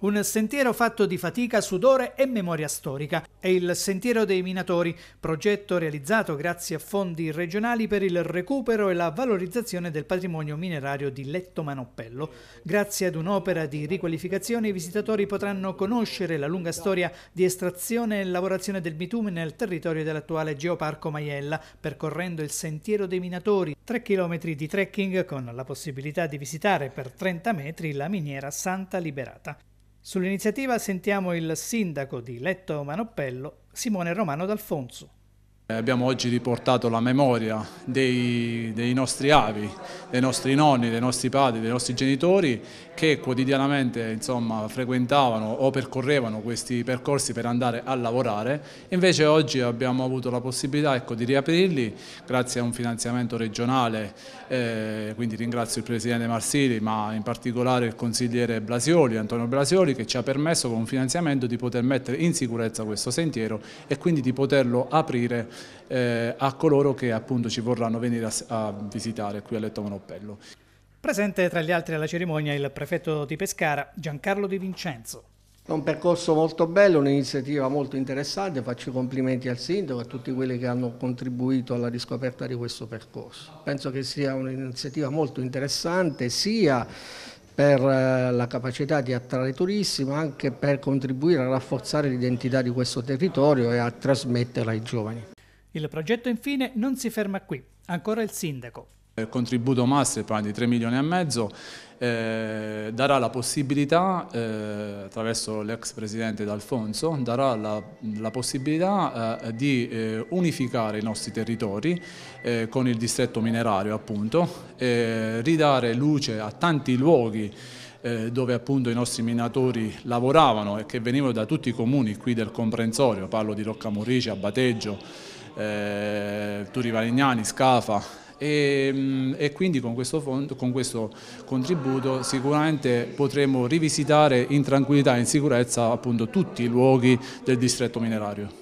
Un sentiero fatto di fatica, sudore e memoria storica è il Sentiero dei Minatori, progetto realizzato grazie a fondi regionali per il recupero e la valorizzazione del patrimonio minerario di Letto Manoppello. Grazie ad un'opera di riqualificazione i visitatori potranno conoscere la lunga storia di estrazione e lavorazione del bitume nel territorio dell'attuale Geoparco Maiella, percorrendo il Sentiero dei Minatori, 3 km di trekking con la possibilità di visitare per 30 metri la miniera Santa Liberata. Sull'iniziativa sentiamo il sindaco di Letto Manoppello, Simone Romano D'Alfonso. Eh, abbiamo oggi riportato la memoria dei, dei, nostri avi, dei nostri nonni, dei nostri padri, dei nostri genitori che quotidianamente insomma, frequentavano o percorrevano questi percorsi per andare a lavorare. Invece oggi abbiamo avuto la possibilità ecco, di riaprirli grazie a un finanziamento regionale, eh, quindi ringrazio il Presidente Marsili ma in particolare il consigliere Blasioli, Antonio Blasioli che ci ha permesso con un finanziamento di poter mettere in sicurezza questo sentiero e quindi di poterlo aprire eh, a coloro che appunto ci vorranno venire a, a visitare qui a Letto Manopello. Presente tra gli altri alla cerimonia il prefetto di Pescara Giancarlo Di Vincenzo. È un percorso molto bello, un'iniziativa molto interessante, faccio i complimenti al sindaco e a tutti quelli che hanno contribuito alla riscoperta di questo percorso. Penso che sia un'iniziativa molto interessante sia per eh, la capacità di attrarre turisti ma anche per contribuire a rafforzare l'identità di questo territorio e a trasmetterla ai giovani. Il progetto infine non si ferma qui, ancora il sindaco. Il contributo master di 3 milioni e mezzo eh, darà la possibilità, eh, attraverso l'ex presidente D'Alfonso, darà la, la possibilità eh, di eh, unificare i nostri territori eh, con il distretto minerario appunto, ridare luce a tanti luoghi eh, dove appunto i nostri minatori lavoravano e che venivano da tutti i comuni qui del comprensorio, parlo di Roccamorice, Abateggio, eh, Turi Valignani, Scafa e, mm, e quindi con questo, fondo, con questo, contributo sicuramente potremo rivisitare in tranquillità e in sicurezza appunto, tutti i luoghi del distretto minerario.